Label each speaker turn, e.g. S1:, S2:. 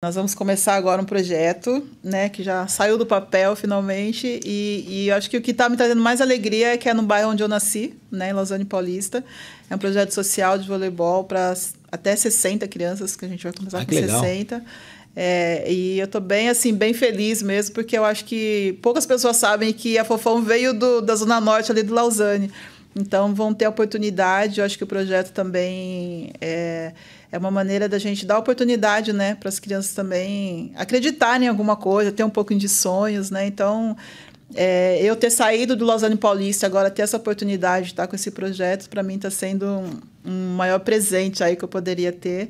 S1: Nós vamos começar agora um projeto, né, que já saiu do papel finalmente e, e acho que o que está me trazendo mais alegria é que é no bairro onde eu nasci, né, em Lausanne Paulista. É um projeto social de voleibol para até 60 crianças, que a gente vai começar ah, com legal. 60. É, e eu tô bem, assim, bem feliz mesmo, porque eu acho que poucas pessoas sabem que a Fofão veio do, da Zona Norte ali do Lausanne. Então, vão ter oportunidade. Eu acho que o projeto também é, é uma maneira da gente dar oportunidade né, para as crianças também acreditarem em alguma coisa, ter um pouco de sonhos. Né? Então, é, eu ter saído do Lausanne Paulista agora ter essa oportunidade de estar com esse projeto, para mim está sendo um, um, maior presente aí que eu poderia ter.